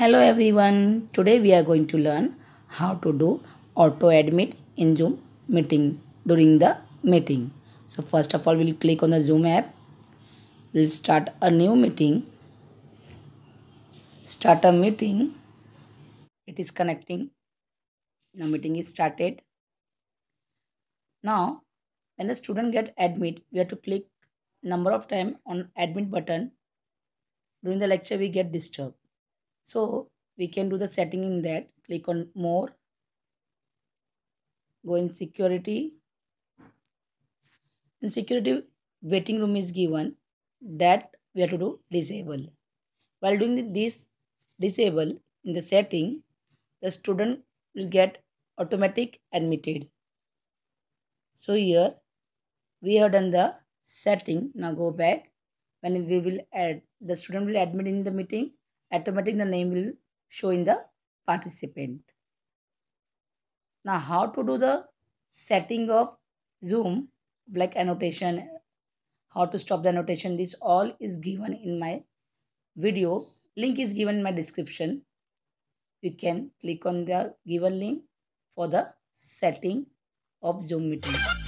Hello everyone, today we are going to learn how to do auto admit in Zoom meeting during the meeting. So first of all we'll click on the Zoom app, we'll start a new meeting, start a meeting, it is connecting, now meeting is started. Now when the student get admit, we have to click number of time on admit button. During the lecture we get disturbed so we can do the setting in that click on more go in security in security waiting room is given that we have to do disable while doing this disable in the setting the student will get automatic admitted so here we have done the setting now go back when we will add the student will admit in the meeting automatically the name will show in the participant. Now how to do the setting of zoom like annotation how to stop the annotation this all is given in my video link is given in my description you can click on the given link for the setting of zoom meeting